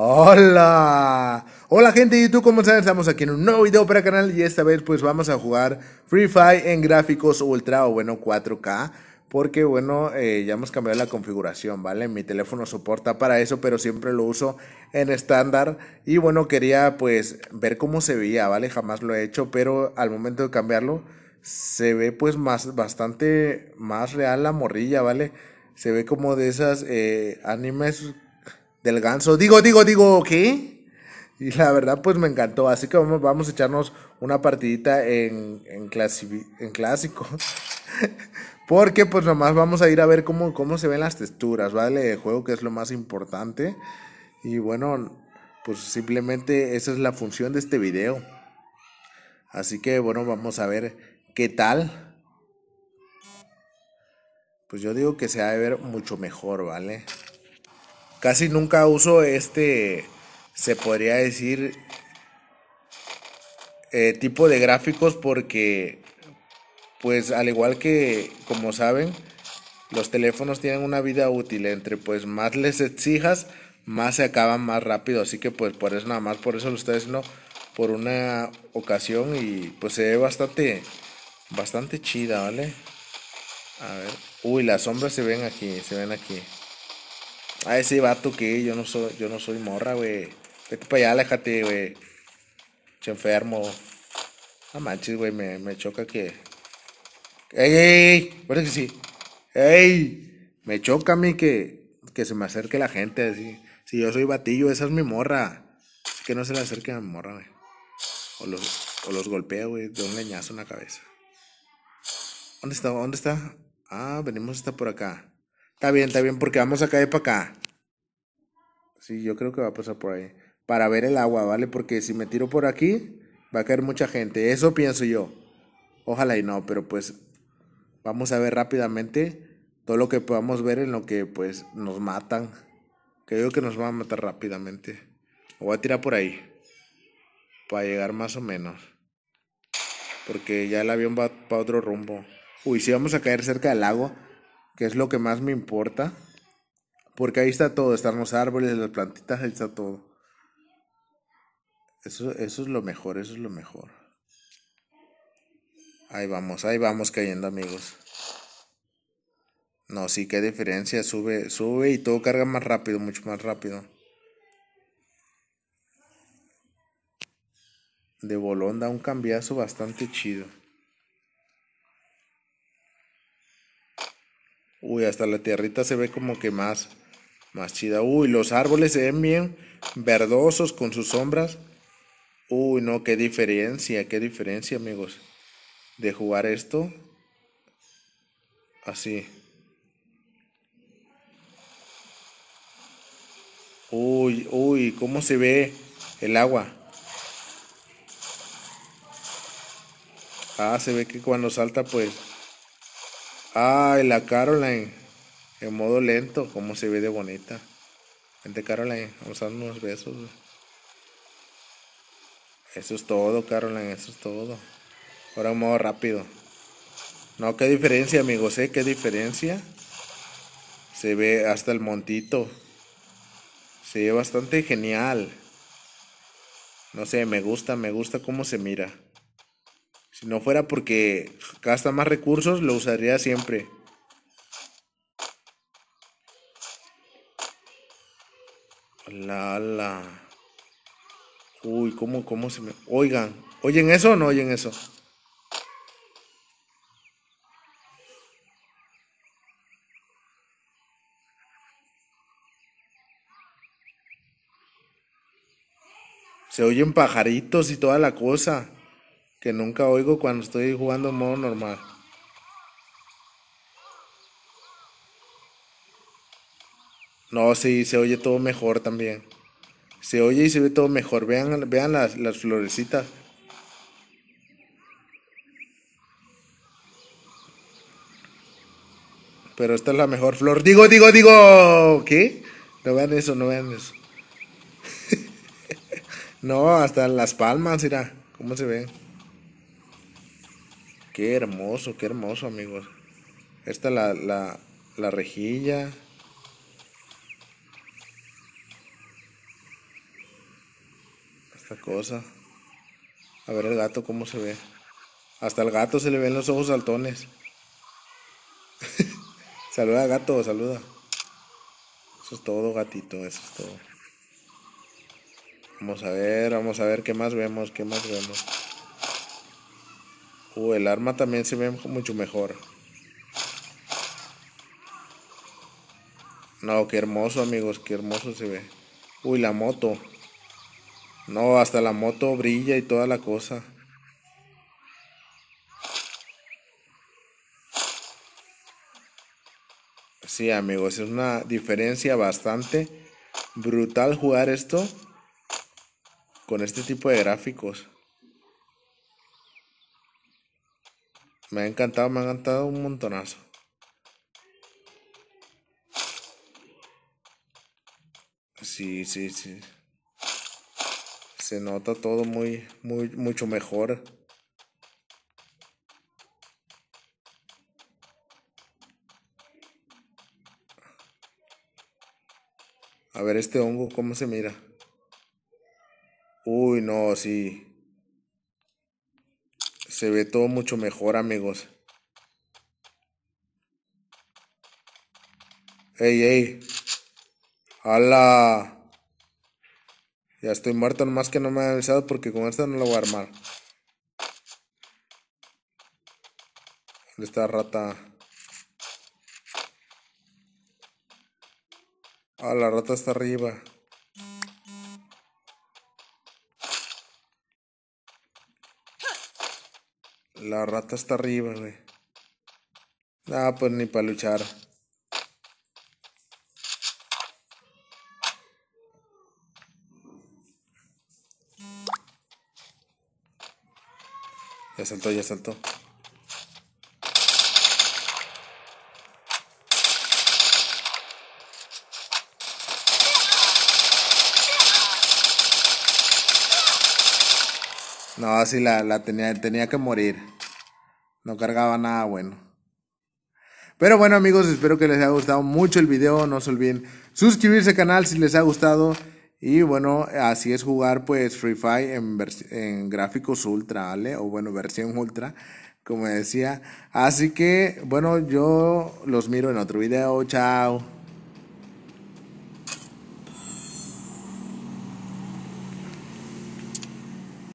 ¡Hola! Hola gente de YouTube, ¿cómo están? Estamos aquí en un nuevo video para el canal y esta vez pues vamos a jugar Free Fire en gráficos ultra o bueno 4K porque bueno, eh, ya hemos cambiado la configuración, ¿vale? Mi teléfono soporta para eso, pero siempre lo uso en estándar y bueno, quería pues ver cómo se veía, ¿vale? Jamás lo he hecho, pero al momento de cambiarlo se ve pues más, bastante más real la morrilla, ¿vale? Se ve como de esas eh, animes del ganso. Digo, digo, digo, ¿qué? Y la verdad, pues me encantó. Así que vamos, a echarnos una partidita en, en, en clásico. Porque pues nomás vamos a ir a ver cómo, cómo se ven las texturas, ¿vale? El juego que es lo más importante. Y bueno, pues simplemente esa es la función de este video. Así que bueno, vamos a ver qué tal. Pues yo digo que se ha de ver mucho mejor, ¿vale? Casi nunca uso este, se podría decir, eh, tipo de gráficos porque, pues al igual que, como saben, los teléfonos tienen una vida útil. Entre pues más les exijas, más se acaban más rápido. Así que pues por eso nada más, por eso lo estoy haciendo por una ocasión y pues se ve bastante, bastante chida, ¿vale? A ver. Uy, las sombras se ven aquí, se ven aquí. A ese vato que yo no soy, yo no soy morra, güey. Vete para allá, aléjate, güey. Se enfermo. No manches, güey, me, choca que. ¡Ey, ey, ey! que sí. ¡Ey! Me choca a mí que, que se me acerque la gente. Así. Si yo soy batillo, esa es mi morra. que no se le acerque a mi morra, güey. O los, o los golpea, güey, de un leñazo en la cabeza. ¿Dónde está? ¿Dónde está? Ah, venimos hasta por acá. Está bien, está bien, porque vamos a caer para acá. Sí, yo creo que va a pasar por ahí. Para ver el agua, ¿vale? Porque si me tiro por aquí, va a caer mucha gente. Eso pienso yo. Ojalá y no, pero pues vamos a ver rápidamente todo lo que podamos ver en lo que pues nos matan. Creo que nos van a matar rápidamente. voy a tirar por ahí. Para llegar más o menos. Porque ya el avión va para otro rumbo. Uy, si vamos a caer cerca del lago que es lo que más me importa. Porque ahí está todo, están los árboles, las plantitas, ahí está todo. Eso, eso es lo mejor, eso es lo mejor. Ahí vamos, ahí vamos cayendo amigos. No, sí, qué diferencia, sube, sube y todo carga más rápido, mucho más rápido. De Da un cambiazo bastante chido. Uy, hasta la tierrita se ve como que más, más chida. Uy, los árboles se ven bien verdosos con sus sombras. Uy, no, qué diferencia, qué diferencia, amigos. De jugar esto. Así. Uy, uy, cómo se ve el agua. Ah, se ve que cuando salta, pues Ay, la Caroline. En modo lento, como se ve de bonita. Gente Caroline, vamos a dar unos besos. Eso es todo, Caroline, eso es todo. Ahora en modo rápido. No, qué diferencia, amigos, ¿eh? Qué diferencia. Se ve hasta el montito. Se ve bastante genial. No sé, me gusta, me gusta cómo se mira. Si no fuera porque gasta más recursos, lo usaría siempre. La, la. Uy, ¿cómo, cómo se me... Oigan, ¿oyen eso o no oyen eso? Se oyen pajaritos y toda la cosa que nunca oigo cuando estoy jugando modo normal. No, sí, se oye todo mejor también. Se oye y se ve todo mejor. Vean, vean las, florecitas. Pero esta es la mejor flor. Digo, digo, digo. ¿Qué? No vean eso, no vean eso. no, hasta las palmas, mira. ¿Cómo se ve? Qué hermoso, qué hermoso, amigos. Esta la, la, la rejilla. Esta cosa. A ver el gato cómo se ve. Hasta el gato se le ven los ojos saltones. saluda gato, saluda. Eso es todo, gatito, eso es todo. Vamos a ver, vamos a ver qué más vemos, qué más vemos. Uh, el arma también se ve mucho mejor. No, qué hermoso, amigos, qué hermoso se ve. Uy, la moto. No, hasta la moto brilla y toda la cosa. Sí, amigos, es una diferencia bastante brutal jugar esto con este tipo de gráficos. Me ha encantado, me ha encantado un montonazo. Sí, sí, sí. Se nota todo muy, muy, mucho mejor. A ver este hongo, ¿cómo se mira? Uy, no, sí se ve todo mucho mejor, amigos. Ey, ey. ¡Hala! Ya estoy muerto, nomás que no me ha avisado porque con esta no la voy a armar. Esta rata. Ah, la rata está arriba. La rata está arriba, güey. Ah, pues ni para luchar. Ya saltó, ya saltó. No, sí, la, tenía, tenía que morir. No cargaba nada bueno. Pero bueno amigos, espero que les haya gustado mucho el video. No se olviden suscribirse al canal si les ha gustado. Y bueno, así es jugar pues Free Fire en, en gráficos ultra, ¿vale? O bueno, versión ultra, como decía. Así que bueno, yo los miro en otro video. Chao.